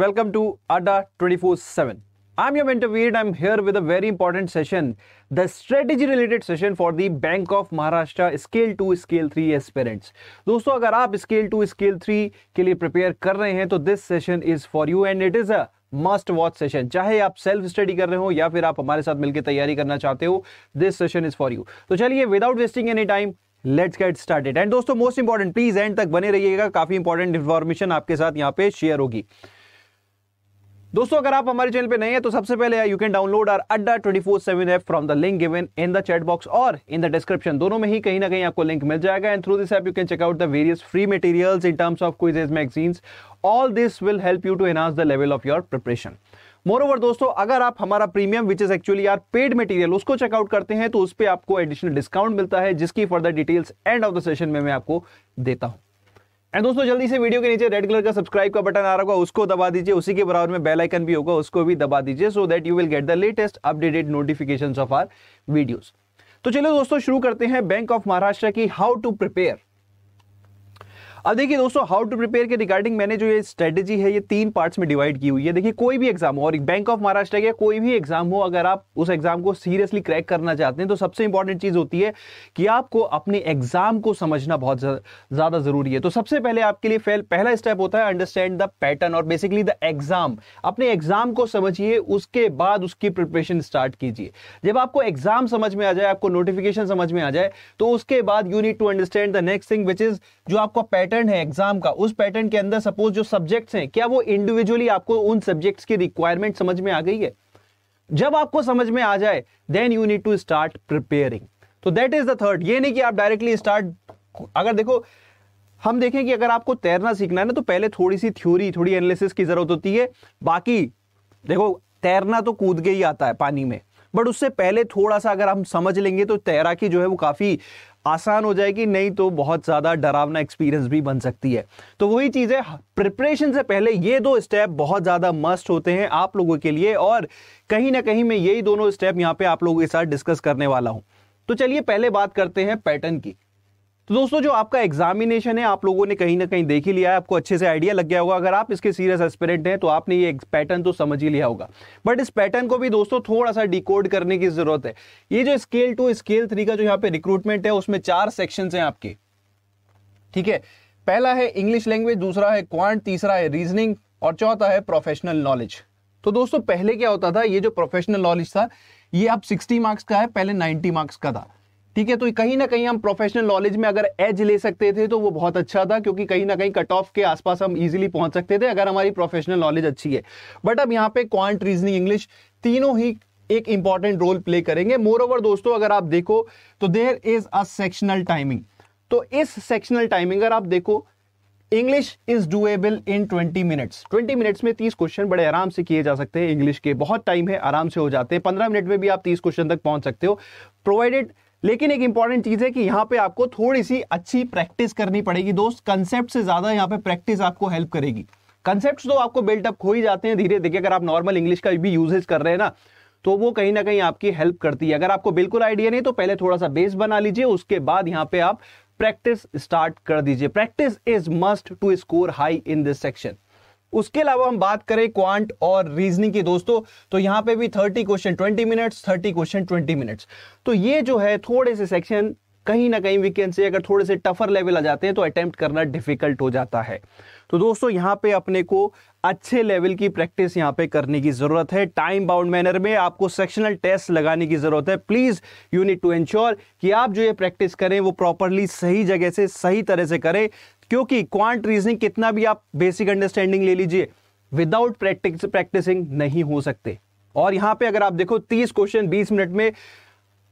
welcome to ADA 24-7. I'm your mentor Veer I'm here with a very important session, the strategy related session for the Bank of Maharashtra Scale 2, Scale 3 aspirants. दोस्तों अगर आप Scale 2, Scale 3 के लिए prepare कर रहे हैं तो this session is for you and it is a must watch session चाहे आप सेल्फ स्टडी कर रहे हो या फिर आप हमारे साथ मिलकर तैयारी करना चाहते हो this session is for you तो चलिए without wasting any time let's get started and दोस्तों मोस्ट इंपॉर्टेंट प्लीज एंड तक बने रहिएगा काफी इंपॉर्टेंट इन्फॉर्मेशन आपके साथ यहाँ पे शेयर होगी दोस्तों अगर आप हमारे चैनल पे नए हैं तो सबसे पहले you can download our Adda twenty four seven F from the link given in the chat box और इन द डिस्क्रिप्शन दोनों में ही कहीं ना कहीं आपको लिंक मिल जाएगा and through this app you can check out the various free materials in terms of quizzes magazines all this will help you to enhance the level of your preparation moreover दोस्तों अगर आप हमारा premium which is actually our paid material उसको check out करते हैं तो उस पर आपको एडिशनल डिस्काउंट मिलता है जिसकी further details end of the session में मैं आपको देता हूं एंड दोस्तों जल्दी से वीडियो के नीचे रेड कलर का सब्सक्राइब का बटन आ रहा होगा उसको दबा दीजिए उसी के बराबर में बेल आइकन भी होगा उसको भी दबा दीजिए so that you will get the latest updated notification of our videos तो चलो दोस्तों शुरू करते हैं बैंक ऑफ महाराष्ट्र की हाउ टू प्रिपेयर अब देखिए दोस्तों हाउ टू प्रिपेयर के रिगार्डिंग मैंने जो ये स्ट्रेटेजी है ये तीन पार्ट्स में डिवाइड की हुई है देखिए कोई भी एग्जाम हो और बैंक ऑफ महाराष्ट्र का कोई भी एग्जाम हो अगर आप उस एग्जाम को सीरियसली क्रैक करना चाहते हैं तो सबसे इंपॉर्टेंट चीज होती है कि आपको अपने एग्जाम को समझना बहुत ज्यादा जरूरी है तो सबसे पहले आपके लिए पहला स्टेप होता है अंडरस्टैंड द पैटर्न और बेसिकली द एग्जाम अपने एग्जाम को समझिए उसके बाद उसकी प्रिपरेशन स्टार्ट कीजिए जब आपको एग्जाम समझ में आ जाए आपको नोटिफिकेशन समझ में आ जाए तो उसके बाद you need to understand the next thing which is जो आपका पैटर्न पैटर्न है एग्जाम का उस पैटर्न के अंदर सपोज जो सब्जेक्ट्स हैं क्या वो इंडिविजुअली आपको उन सब्जेक्ट्स की रिक्वायरमेंट समझ में आ गई है जब आपको समझ में आ जाए then you need to start preparing तो दैट इज द थर्ड ये नहीं कि आप डायरेक्टली स्टार्ट अगर देखो हम देखें कि अगर आपको तैरना सीखना है ना तो पहले थोड़ी सी थ्योरी थोड़ी एनालिसिस की जरूरत होती है बाकी देखो तैरना तो कूद के ही आता है पानी में बट उससे पहले थोड़ा सा अगर हम समझ लेंगे तो तैराकी जो है वो काफ़ी आसान हो जाएगी नहीं तो बहुत ज़्यादा डरावना एक्सपीरियंस भी बन सकती है तो वही चीज़ है प्रिपरेशन से पहले ये दो स्टेप बहुत ज़्यादा मस्ट होते हैं आप लोगों के लिए और कहीं ना कहीं मैं यही दोनों स्टेप यहाँ पे आप लोगों के साथ डिस्कस करने वाला हूं तो चलिए पहले बात करते हैं पैटर्न की तो दोस्तों जो आपका एग्जामिनेशन है आप लोगों ने कहीं ना कहीं देख ही लिया है आपको अच्छे से आइडिया लग गया होगा अगर आप इसके सीरियस एस्पिरेंट हैं तो आपने ये पैटर्न तो समझ ही लिया होगा बट इस पैटर्न को भी दोस्तों थोड़ा सा डिकोड करने की जरूरत है ये जो स्केल टू स्केल थ्री का जो यहाँ पे रिक्रूटमेंट है उसमें चार सेक्शन है आपके ठीक है पहला है इंग्लिश लैंग्वेज दूसरा है क्वांट तीसरा है रीजनिंग और चौथा है प्रोफेशनल नॉलेज तो दोस्तों पहले क्या होता था ये जो प्रोफेशनल नॉलेज था ये अब 60 मार्क्स का है पहले 90 मार्क्स का था ठीक है तो कहीं ना कहीं हम प्रोफेशनल नॉलेज में अगर एज ले सकते थे तो वो बहुत अच्छा था क्योंकि कहीं ना कहीं कट ऑफ के आसपास हम इजीली पहुंच सकते थे अगर हमारी प्रोफेशनल नॉलेज अच्छी है बट अब यहाँ पे क्वांट रीजनिंग इंग्लिश तीनों ही एक इंपॉर्टेंट रोल प्ले करेंगे मोर ओवर दोस्तों अगर आप देखो तो there is a sectional timing तो इस सेक्शनल टाइमिंग अगर आप देखो English is doable in 20 minutes 20 minutes में 30 क्वेश्चन बड़े आराम से किए जा सकते हैं इंग्लिश के बहुत टाइम है आराम से हो जाते हैं 15 मिनट में भी आप 30 क्वेश्चन तक पहुंच सकते हो प्रोवाइडेड लेकिन एक इंपॉर्टेंट चीज़ है कि यहाँ पे आपको थोड़ी सी अच्छी प्रैक्टिस करनी पड़ेगी दोस्त कंसेप्ट से ज़्यादा यहाँ पे प्रैक्टिस आपको हेल्प करेगी कंसेप्ट तो आपको बिल्टअप हो ही जाते हैं धीरे धीरे अगर आप नॉर्मल इंग्लिश का भी यूजेज कर रहे हैं ना तो वो कहीं ना कहीं आपकी हेल्प करती है अगर आपको बिल्कुल आइडिया नहीं तो पहले थोड़ा सा बेस बना लीजिए उसके बाद यहाँ पे आप प्रैक्टिस स्टार्ट कर दीजिए practice is must to score high in this section उसके अलावा हम बात करें क्वांट और रीजनिंग की दोस्तों तो यहां पे भी thirty question twenty minutes thirty question twenty minutes तो ये जो है थोड़े से सेक्शन कहीं ना कहीं वीकेंड से अगर थोड़े से टफर लेवल आ जाते हैं तो अटेम्प्ट करना डिफिकल्ट हो जाता है तो दोस्तों यहां पे अपने को अच्छे लेवल की प्रैक्टिस यहां पे करने की ज़रूरत है टाइम बाउंड मैनर में आपको सेक्शनल टेस्ट लगाने की ज़रूरत है please you need to ensure कि आप जो ये प्रैक्टिस करें वो प्रॉपरली सही जगह से सही तरह से करें क्योंकि क्वांट रीजनिंग कितना भी आप बेसिक अंडरस्टैंडिंग ले लीजिए विदाउट प्रैक्टिस प्रैक्टिसिंग नहीं हो सकते और यहां पे अगर आप देखो 30 क्वेश्चन 20 मिनट में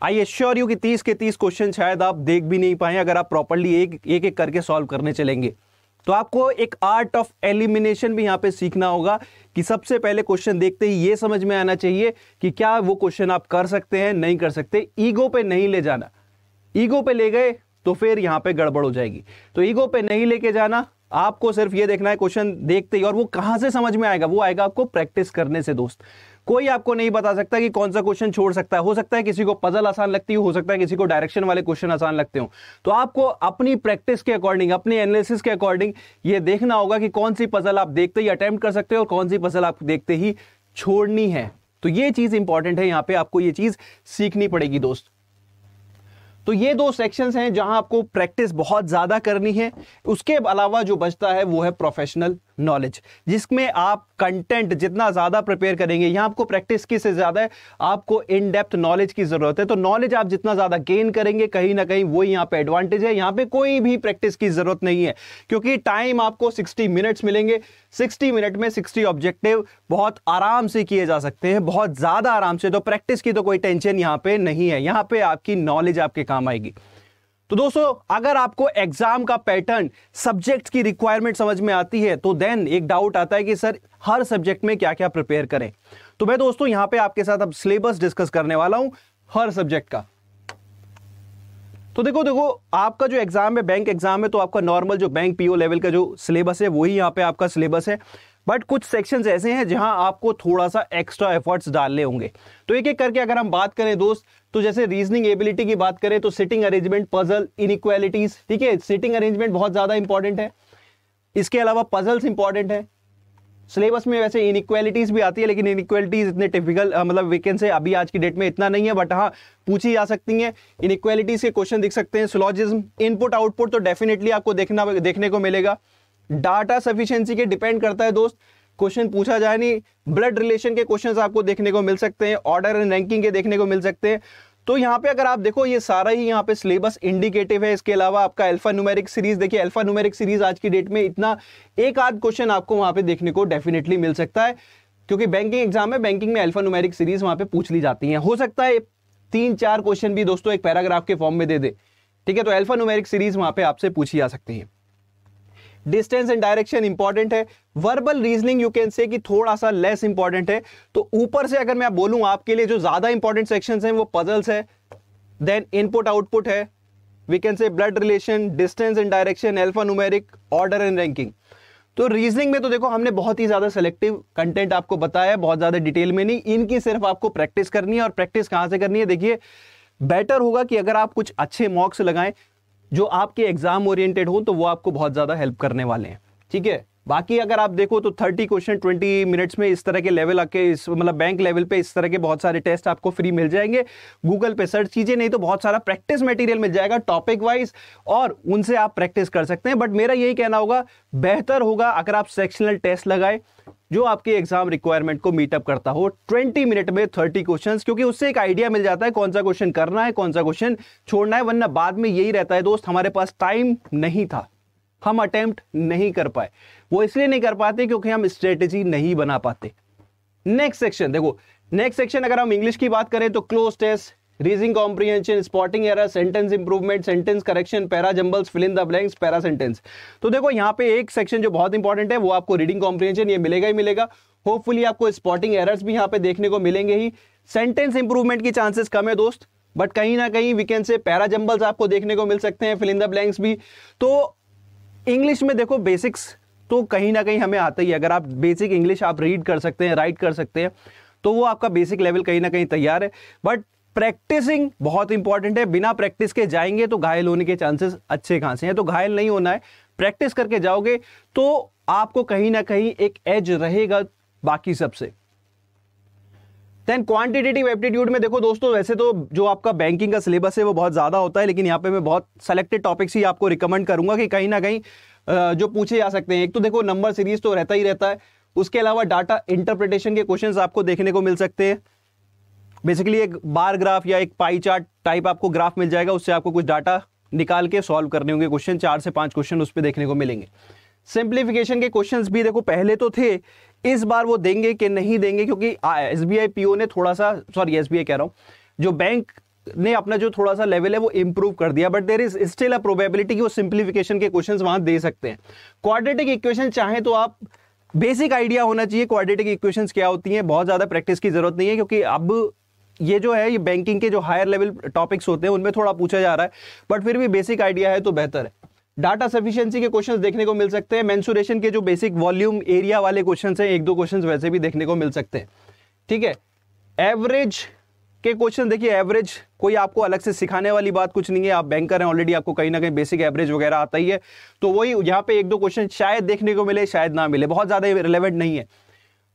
आई एश्योर यू कि 30 के 30 क्वेश्चन शायद आप देख भी नहीं पाए अगर आप प्रॉपरली एक एक एक करके सॉल्व करने चलेंगे तो आपको एक आर्ट ऑफ एलिमिनेशन भी यहां पे सीखना होगा कि सबसे पहले क्वेश्चन देखते ही ये समझ में आना चाहिए कि क्या वो क्वेश्चन आप कर सकते हैं नहीं कर सकते ईगो पे नहीं ले जाना ईगो पे ले गए तो फिर यहां पे गड़बड़ हो जाएगी तो ईगो पे नहीं लेके जाना आपको सिर्फ ये देखना है क्वेश्चन देखते ही और वो कहां से समझ में आएगा वो आएगा आपको प्रैक्टिस करने से दोस्त कोई आपको नहीं बता सकता कि कौन सा क्वेश्चन छोड़ सकता है हो सकता है किसी को पजल आसान लगती हो हो सकता है किसी को डायरेक्शन वाले क्वेश्चन आसान लगते हो तो आपको अपनी प्रैक्टिस के अकॉर्डिंग अपने एनालिसिस के अकॉर्डिंग ये देखना होगा कि कौन सी पजल आप देखते ही अटैम्प्ट कर सकते हो और कौन सी पजल आप देखते ही छोड़नी है तो ये चीज़ इंपॉर्टेंट है यहाँ पे आपको ये चीज़ सीखनी पड़ेगी दोस्त तो ये दो सेक्शंस हैं जहां आपको प्रैक्टिस बहुत ज़्यादा करनी है उसके अलावा जो बचता है वो है प्रोफेशनल नॉलेज जिसमें आप कंटेंट जितना ज़्यादा प्रिपेयर करेंगे यहाँ आपको प्रैक्टिस की से ज़्यादा आपको इन डेप्थ नॉलेज की ज़रूरत है तो नॉलेज आप जितना ज़्यादा गेन करेंगे कहीं ना कहीं वो यहाँ पे एडवांटेज है यहाँ पे कोई भी प्रैक्टिस की ज़रूरत नहीं है क्योंकि टाइम आपको 60 मिनट्स मिलेंगे 60 मिनट में 60 ऑब्जेक्टिव बहुत आराम से किए जा सकते हैं बहुत ज़्यादा आराम से तो प्रैक्टिस की तो कोई टेंशन यहाँ पर नहीं है यहाँ पर आपकी नॉलेज आपके काम आएगी तो दोस्तों अगर आपको एग्जाम का पैटर्न सब्जेक्ट की रिक्वायरमेंट समझ में आती है तो देन एक डाउट आता है कि सर हर सब्जेक्ट में क्या क्या प्रिपेयर करें तो मैं दोस्तों यहां पे आपके साथ अब सिलेबस डिस्कस करने वाला हूं हर सब्जेक्ट का तो देखो देखो आपका जो एग्जाम है बैंक एग्जाम है तो आपका नॉर्मल जो बैंक पीओ लेवल का जो सिलेबस है वही यहां पे आपका सिलेबस है बट कुछ सेक्शंस ऐसे हैं जहां आपको थोड़ा सा एक्स्ट्रा एफर्ट्स डालने होंगे तो एक एक करके अगर हम बात करें दोस्त तो जैसे रीजनिंग एबिलिटी की बात करें तो सिटिंग अरेंजमेंट पजल इनइक्वालिटीज ठीक है सिटिंग अरेंजमेंट बहुत ज्यादा इंपॉर्टेंट है इसके अलावा पजल्स इंपॉर्टेंट है सिलेबस में वैसे इनक्वालिटीज़ भी आती है लेकिन इनक्वालिटीज़ इतने टिपिकल मतलब वेकेंसी अभी आज की डेट में इतना नहीं है बट हाँ पूछी जा सकती है इनक्वालिटीज़ के क्वेश्चन दिख सकते हैं सोलॉजिज्म इनपुट आउटपुट तो डेफिनेटली आपको देखना देखने को मिलेगा डाटा सफिशियंसी के डिपेंड करता है दोस्त क्वेश्चन पूछा जाए नहीं ब्लड रिलेशन के क्वेश्चन आपको देखने को मिल सकते हैं ऑर्डर एंड रैंकिंग के देखने को मिल सकते हैं तो यहाँ पे अगर आप देखो ये सारा ही यहाँ पे सिलेबस इंडिकेटिव है इसके अलावा आपका अल्फा न्यूमेरिक सीरीज देखिए अल्फा न्यूमेरिक सीरीज आज की डेट में इतना एक आध क्वेश्चन आपको वहाँ पे देखने को डेफिनेटली मिल सकता है क्योंकि बैंकिंग एग्जाम में बैंकिंग में अल्फा न्यूमेरिक सीरीज वहाँ पे पूछ ली जाती है हो सकता है तीन चार क्वेश्चन भी दोस्तों एक पैराग्राफ के फॉर्म में दे दे ठीक है तो अल्फा न्यूमेरिक सीरीज वहाँ पे आपसे पूछी जा सकती है डिस्टेंस एंड डायरेक्शन इंपॉर्टेंट है verbal reasoning you can say कि थोड़ा सा लेस इंपॉर्टेंट है तो ऊपर से अगर मैं आप बोलूं आपके लिए जो ज़्यादा इंपॉर्टेंट सेक्शन हैं वो पजल्स है देन इनपुट आउटपुट है we can say blood relation distance and direction alpha numeric order and ranking तो रीजनिंग में तो देखो हमने बहुत ही ज़्यादा सेलेक्टिव कंटेंट आपको बताया बहुत ज़्यादा डिटेल में नहीं इनकी सिर्फ आपको प्रैक्टिस करनी है और प्रैक्टिस कहां से करनी है देखिए बेटर होगा कि अगर आप कुछ अच्छे मॉक्स लगाएं जो आपके एग्ज़ाम ओरिएंटेड हो तो वो आपको बहुत ज़्यादा हेल्प करने वाले हैं ठीक है बाकी अगर आप देखो तो 30 क्वेश्चन 20 मिनट्स में इस तरह के लेवल आके इस मतलब बैंक लेवल पे इस तरह के बहुत सारे टेस्ट आपको फ्री मिल जाएंगे गूगल पे सर्च कीजिए नहीं तो बहुत सारा प्रैक्टिस मटेरियल मिल जाएगा टॉपिक वाइज और उनसे आप प्रैक्टिस कर सकते हैं बट मेरा यही कहना होगा बेहतर होगा अगर आप सेक्शनल टेस्ट लगाए जो आपके एग्जाम रिक्वायरमेंट को मीटअप करता हो 20 मिनट में 30 क्वेश्चंस क्योंकि उससे एक आइडिया मिल जाता है कौन सा क्वेश्चन करना है कौन सा क्वेश्चन छोड़ना है वरना बाद में यही रहता है दोस्त हमारे पास टाइम नहीं था हम अटेम्प्ट नहीं कर पाए वो इसलिए नहीं कर पाते क्योंकि हम स्ट्रेटेजी नहीं बना पाते नेक्स्ट सेक्शन देखो नेक्स्ट सेक्शन अगर हम इंग्लिश की बात करें तो cloze test reading comprehension spotting error sentence improvement sentence correction para jumbles fill in the blanks para sentence तो देखो यहाँ पे एक सेक्शन जो बहुत इंपॉर्टेंट है वो आपको रीडिंग कॉम्प्रीहेंशन ये मिलेगा ही मिलेगा होपफुली आपको स्पॉटिंग एरर्स भी यहाँ पे देखने को मिलेंगे ही सेंटेंस इंप्रूवमेंट की चांसेस कम है दोस्त बट कहीं ना कहीं वीकेंड से पैरा जंबल्स आपको देखने को मिल सकते हैं फिल इन द ब्लैंक्स भी तो इंग्लिश में देखो बेसिक्स तो कहीं ना कहीं हमें आता ही है अगर आप बेसिक इंग्लिश आप रीड कर सकते हैं राइट कर सकते हैं तो वो आपका बेसिक लेवल कहीं ना कहीं तैयार है बट प्रैक्टिसिंग बहुत इंपॉर्टेंट है बिना प्रैक्टिस के जाएंगे तो घायल होने के चांसेस अच्छे खासे हैं तो घायल नहीं होना है प्रैक्टिस करके जाओगे तो आपको कहीं ना कहीं एक एज रहेगा बाकी सबसे देन क्वांटिटेटिव एप्टीट्यूड में देखो दोस्तों वैसे तो जो आपका बैंकिंग का सिलेबस है वो बहुत ज़्यादा होता है लेकिन यहाँ पे मैं बहुत सेलेक्टेड टॉपिक्स ही आपको रिकमेंड करूंगा कि कहीं ना कहीं जो पूछे जा सकते हैं एक तो देखो नंबर सीरीज तो रहता ही रहता है उसके अलावा डाटा इंटरप्रिटेशन के क्वेश्चन आपको देखने को मिल सकते हैं बेसिकली एक बार ग्राफ या एक पाई चार्ट टाइप आपको ग्राफ मिल जाएगा उससे आपको कुछ डाटा निकाल के सॉल्व करने होंगे क्वेश्चन चार से पांच क्वेश्चन उस पर देखने को मिलेंगे सिंप्लीफिकेशन के क्वेश्चंस भी देखो पहले तो थे इस बार वो देंगे कि नहीं देंगे क्योंकि S B I P O ने थोड़ा सा सॉरी एस बी आई कह रहा हूं जो बैंक ने अपना जो थोड़ा सा लेवल है वो इंप्रूव कर दिया but there is still a probability कि वो सिंप्लीफिकेशन के क्वेश्चंस वहां दे सकते हैं क्वाड्रेटिक इक्वेशन चाहे तो आप बेसिक आइडिया होना चाहिए क्वाड्रेटिक इक्वेशंस क्या होती हैं बहुत ज़्यादा प्रैक्टिस की ज़रूरत नहीं है क्योंकि अब ये जो है ये बैंकिंग के जो हायर लेवल टॉपिक्स होते हैं उनमें थोड़ा पूछा जा रहा है बट फिर भी बेसिक आइडिया है तो बेहतर है डाटा सफिशियंसी के क्वेश्चंस देखने को मिल सकते हैं मैंसुरेशन के जो बेसिक वॉल्यूम एरिया वाले क्वेश्चंस हैं एक दो क्वेश्चंस वैसे भी देखने को मिल सकते हैं ठीक है एवरेज के क्वेश्चन देखिए एवरेज कोई आपको अलग से सिखाने वाली बात कुछ नहीं है आप बैंकर हैं ऑलरेडी आपको कहीं ना कहीं बेसिक एवरेज वगैरह आता ही है तो वही यहाँ पे एक दो क्वेश्चन शायद देखने को मिले शायद ना मिले बहुत ज़्यादा रिलेवेंट नहीं है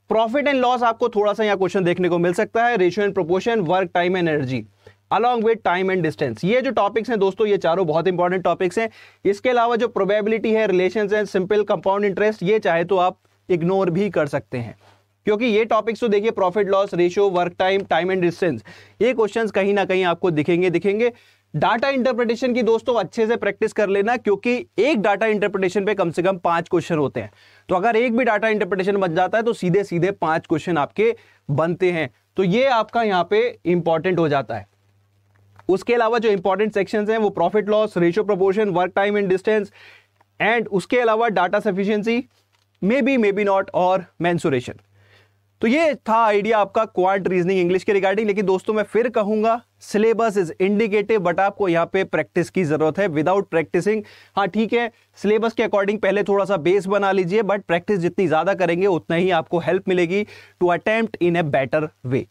प्रॉफिट एंड लॉस आपको थोड़ा सा यहाँ क्वेश्चन देखने को मिल सकता है ratio and proportion work time and energy along with time and distance ये जो टॉपिक्स हैं दोस्तों ये चारों बहुत इंपॉर्टेंट टॉपिक्स हैं इसके अलावा जो प्रोबेबिलिटी है रिलेशन है सिंपल कंपाउंड इंटरेस्ट ये चाहे तो आप इग्नोर भी कर सकते हैं क्योंकि ये टॉपिक्स तो देखिए profit loss ratio work time time and distance ये क्वेश्चन कहीं ना कहीं आपको दिखेंगे दिखेंगे डाटा इंटरप्रिटेशन की दोस्तों अच्छे से प्रैक्टिस कर लेना क्योंकि एक डाटा इंटरप्रिटेशन पे कम से कम पांच क्वेश्चन होते हैं तो अगर एक भी डाटा इंटरप्रिटेशन बन जाता है तो सीधे सीधे पांच क्वेश्चन आपके बनते हैं तो ये आपका यहाँ पे इंपॉर्टेंट हो जाता है उसके अलावा जो इंपॉर्टेंट सेक्शन हैं वो profit loss ratio proportion work time and distance and उसके अलावा data sufficiency maybe maybe not और मैंसुरेशन तो ये था आइडिया आपका क्वांट रीजनिंग इंग्लिश के रिगार्डिंग लेकिन दोस्तों मैं फिर कहूंगा सिलेबस इज इंडिकेटिव बट आपको यहाँ पे प्रैक्टिस की जरूरत है विदाउट प्रैक्टिसिंग हाँ ठीक है सिलेबस के अकॉर्डिंग पहले थोड़ा सा बेस बना लीजिए बट प्रैक्टिस जितनी ज़्यादा करेंगे उतना ही आपको हेल्प मिलेगी to attempt in a better way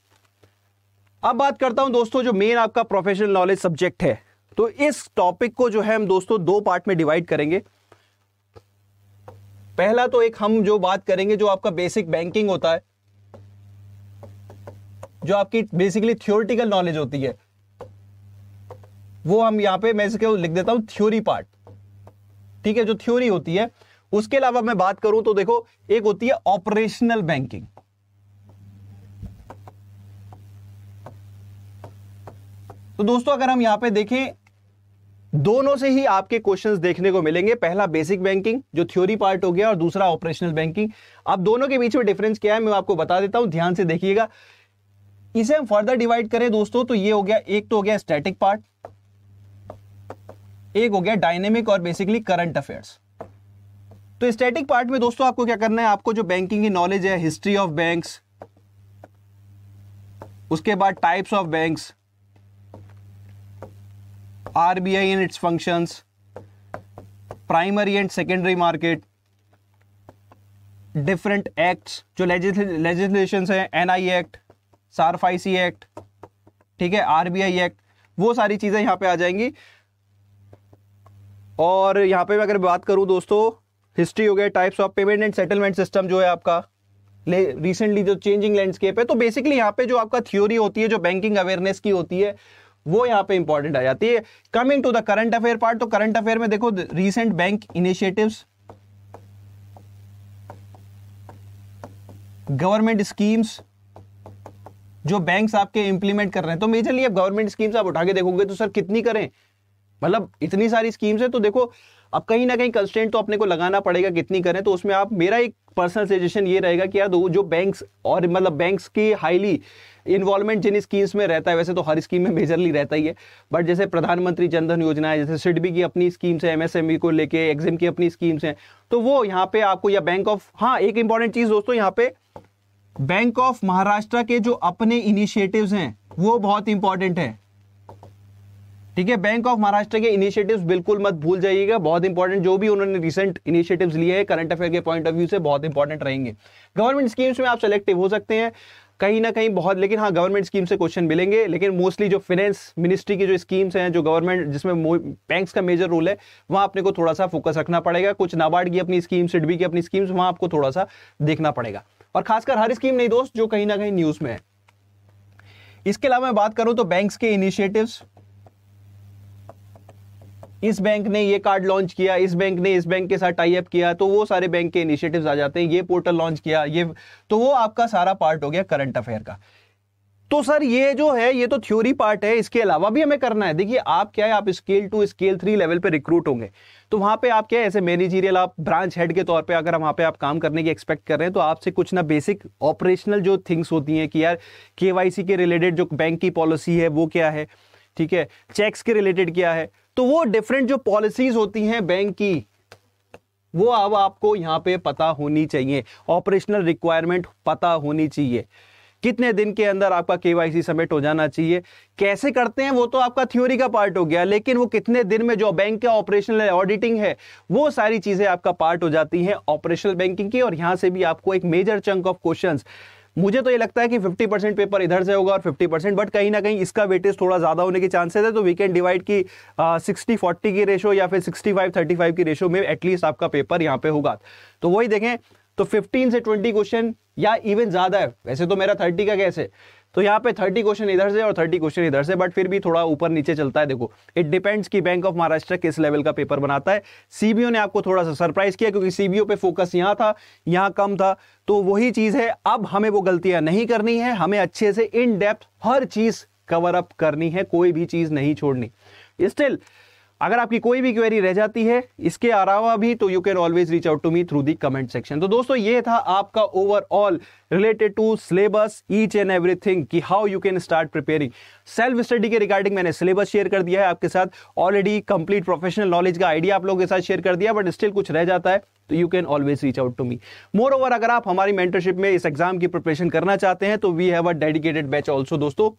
अब बात करता हूं दोस्तों जो मेन आपका प्रोफेशनल नॉलेज सब्जेक्ट है तो इस टॉपिक को जो है हम दोस्तों दो पार्ट में डिवाइड करेंगे पहला तो एक हम जो बात करेंगे जो आपका बेसिक बैंकिंग होता है जो आपकी बेसिकली थ्योरिटिकल नॉलेज होती है वो हम यहां पे मैं इसके लिख देता हूं थ्योरी पार्ट ठीक है जो थ्योरी होती है उसके अलावा मैं बात करूं तो देखो एक होती है ऑपरेशनल बैंकिंग तो दोस्तों अगर हम यहां पे देखें दोनों से ही आपके क्वेश्चंस देखने को मिलेंगे पहला बेसिक बैंकिंग जो थ्योरी पार्ट हो गया और दूसरा ऑपरेशनल बैंकिंग अब दोनों के बीच में डिफरेंस क्या है मैं आपको बता देता हूं ध्यान से देखिएगा इसे हम फर्दर डिवाइड करें दोस्तों तो ये हो गया एक तो हो गया स्टैटिक पार्ट एक हो गया डायनेमिक और बेसिकली करंट अफेयर्स तो स्टैटिक पार्ट में दोस्तों आपको क्या करना है आपको जो बैंकिंग की नॉलेज है हिस्ट्री ऑफ बैंक्स उसके बाद types of banks RBI and its functions, primary and secondary market, different acts जो लेजिस्लेशन है एन आई एक्ट सार्फ आई सी एक्ट ठीक है आर बी आई एक्ट वो सारी चीज़ें यहां पर आ जाएंगी और यहां पर मैं अगर बात करूं दोस्तों हिस्ट्री हो गया types of payment and settlement system जो है आपका रिसेंटली जो चेंजिंग लैंडस्केप है तो बेसिकली यहाँ पे जो आपका थ्योरी होती है जो बैंकिंग अवेयरनेस की होती है वो यहाँ पे इंपॉर्टेंट आ जाती है coming to the current affair part तो करंट अफेयर में देखो recent bank initiatives government schemes जो बैंक्स आपके इंप्लीमेंट कर रहे हैं तो मेजरली अब गवर्नमेंट स्कीम्स आप उठा के देखोगे तो सर कितनी करें मतलब इतनी सारी स्कीम्स है तो देखो अब कहीं ना कहीं कंस्टेंट तो अपने को लगाना पड़ेगा कितनी करें तो उसमें आप मेरा एक पर्सनल सजेशन ये रहेगा कि यार जो बैंक्स और मतलब बैंक्स की हाईली इन्वॉल्वमेंट जिन स्कीम्स में रहता है वैसे तो हर स्कीम में मेजरली रहता ही है बट जैसे प्रधानमंत्री जनधन योजना है जैसे सिडबी की अपनी स्कीम्स है एमएसएमई को लेके एग्जिम की अपनी स्कीम्स हैं तो वो यहाँ पे आपको या बैंक ऑफ हाँ एक इंपॉर्टेंट चीज़ दोस्तों यहाँ पे बैंक ऑफ महाराष्ट्र के जो अपने इनिशिएटिव्स हैं वो बहुत इंपॉर्टेंट है ठीक है बैंक ऑफ महाराष्ट्र के इनिशिएटिव्स बिल्कुल मत भूल जाइएगा बहुत इंपॉर्टेंट जो भी उन्होंने रिसेंट इनिशिएटिव्स लिए हैं करंट अफेयर के पॉइंट ऑफ व्यू से बहुत इंपॉर्टेंट रहेंगे गवर्नमेंट स्कीम्स में आप सेलेक्टिव हो सकते हैं कहीं ना कहीं बहुत लेकिन हाँ गवर्नमेंट स्कीम से क्वेश्चन मिलेंगे लेकिन मोस्टली जो फिनेंस मिनिस्ट्री की जो स्कीम्स हैं जो गवर्नमेंट जिसमें बैंक्स का मेजर रोल है वहाँ अपने को थोड़ा सा फोकस रखना पड़ेगा कुछ नाबार्ड की अपनी स्कीम सिडबी की अपनी स्कीम्स वहाँ आपको थोड़ा सा देखना पड़ेगा और खासकर हर स्कीम नहीं दोस्त जो कहीं ना कहीं न्यूज़ में है इसके अलावा मैं बात करूं तो बैंक्स के इनिशिएटिव्स इस बैंक ने ये कार्ड लॉन्च किया इस बैंक ने इस बैंक के साथ टाई अप किया तो वो सारे बैंक के इनिशिएटिव आ जाते हैं ये पोर्टल लॉन्च किया ये तो वो आपका सारा पार्ट हो गया करंट अफेयर का तो सर ये जो है ये तो थ्योरी पार्ट है इसके अलावा भी हमें करना है देखिए आप क्या है आप scale two scale three level पे रिक्रूट होंगे तो वहां पे आप क्या है ऐसे मैनेजीरियल आप ब्रांच हेड के तौर पे अगर वहां पे आप काम करने की एक्सपेक्ट कर रहे हैं तो आपसे कुछ ना बेसिक ऑपरेशनल जो थिंग्स होती हैं कि यार के के रिलेटेड जो बैंक की पॉलिसी है वो क्या है ठीक है चेक्स के रिलेटेड क्या है तो वो डिफरेंट जो पॉलिसीज होती हैं बैंक की वो अब आपको यहां पे पता होनी चाहिए ऑपरेशनल रिक्वायरमेंट पता होनी चाहिए कितने दिन के अंदर आपका केवाईसी सबमिट हो जाना चाहिए कैसे करते हैं वो तो आपका थ्योरी का पार्ट हो गया लेकिन वो कितने दिन में जो बैंक का ऑपरेशनल ऑडिटिंग है वो सारी चीजें आपका पार्ट हो जाती हैं ऑपरेशनल बैंकिंग की और यहां से भी आपको एक मेजर चंक ऑफ क्वेश्चंस मुझे तो ये लगता है कि 50 परसेंट पेपर इधर से होगा और 50 परसेंट बट कहीं ना कहीं इसका वेटेज थोड़ा ज़्यादा होने के चांसेस है तो वी कैन डिवाइड की सिक्सटी फोर्टी की रेशो या फिर सिक्सटी फाइव थर्टी फाइव की रेशो में एटलीस्ट आपका पेपर यहाँ पे होगा तो वही देखें तो 15 से 20 क्वेश्चन या इवन ज़्यादा है वैसे तो मेरा 30 का कैसे है तो यहाँ पे थर्टी क्वेश्चन इधर से और थर्टी क्वेश्चन इधर से बट फिर भी थोड़ा ऊपर नीचे चलता है देखो इट डिपेंड्स कि बैंक ऑफ महाराष्ट्र किस लेवल का पेपर बनाता है सीबीओ ने आपको थोड़ा सा सरप्राइज किया क्योंकि सीबीओ पे फोकस यहाँ था यहाँ कम था तो वही चीज़ है अब हमें वो गलतियां नहीं करनी है हमें अच्छे से इन डेप्थ हर चीज़ कवर अप करनी है कोई भी चीज़ नहीं छोड़नी स्टिल अगर आपकी कोई भी क्वेरी रह जाती है इसके अलावा भी तो you can always reach out to me through the comment section तो दोस्तों ये था आपका overall related to syllabus each and everything कि how you can start preparing self study के रिगार्डिंग मैंने सिलेबस शेयर कर दिया है आपके साथ ऑलरेडी कंप्लीट प्रोफेशनल नॉलेज का आइडिया आप लोगों के साथ शेयर कर दिया बट स्टिल कुछ रह जाता है तो you can always reach out to me moreover अगर आप हमारी मेंटरशिप में इस एग्जाम की प्रिपरेशन करना चाहते हैं तो we have a dedicated batch also दोस्तों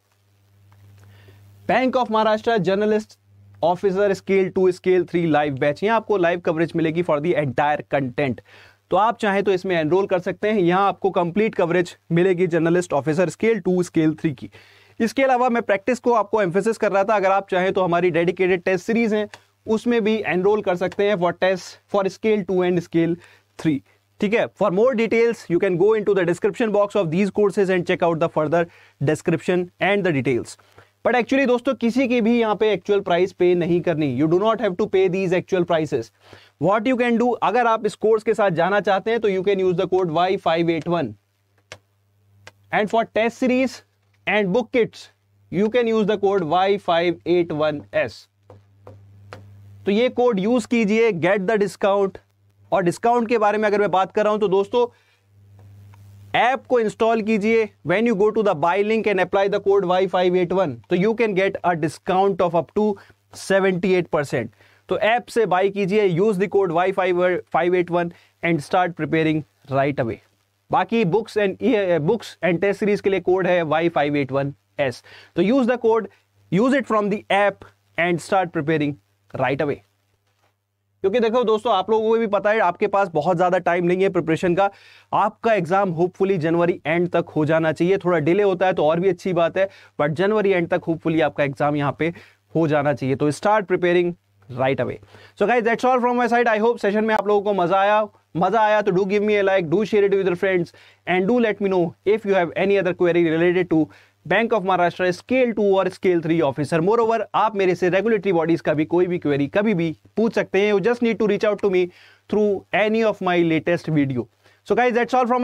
Bank of Maharashtra journalist officer scale two scale three live batch यहाँ आपको लाइव कवरेज मिलेगी फॉर दी एंटायर कंटेंट तो आप चाहें तो इसमें एनरोल कर सकते हैं यहाँ आपको कंप्लीट कवरेज मिलेगी journalist officer scale two scale three की इसके अलावा मैं प्रैक्टिस को आपको एम्फोसिस कर रहा था अगर आप चाहें तो हमारी डेडिकेटेड टेस्ट सीरीज है उसमें भी एनरोल कर सकते हैं for test for scale two and scale three ठीक है for more details you can go into the description box of these courses and check out the further description and the details but actually दोस्तों किसी की भी यहाँ पे actual price pay नहीं करनी you do not have to pay these actual prices what you can do अगर आप इस कोर्स के साथ जाना चाहते हैं तो you can use the code Y five eight one and for test series and book kits you can use the code Y five eight one S तो ये कोड यूज कीजिए गेट द डिस्काउंट और discount के बारे में अगर मैं बात कर रहा हूं तो दोस्तों ऐप को इंस्टॉल कीजिए when you go to the buy link and apply the code Y five eight one तो you can get a discount of up to seventy eight percent तो ऐप से बाई कीजिए use the code Y five five eight one and start preparing right away बाकी books and books and test series के लिए code है Y five eight one S तो use the code use it from the app and start preparing right away क्योंकि देखो दोस्तों आप लोगों को भी पता है आपके पास बहुत ज़्यादा टाइम नहीं है प्रिपरेशन का आपका एग्जाम होपफुली जनवरी एंड तक हो जाना चाहिए थोड़ा डिले होता है तो और भी अच्छी बात है बट जनवरी एंड तक होपफुली आपका एग्जाम यहाँ पे हो जाना चाहिए तो start preparing right away so guys that's all from my side I hope session में आप लोगों को मजा आया मजा आया तो do give me a like do share it with friends and do let me know if you have any other query related to Bank of Maharashtra scale two और scale three officer moreover आप मेरे से regulatory bodies का भी कोई भी query कभी भी पूछ सकते हैं you just need to reach out to me through any of my latest video so guys that's all from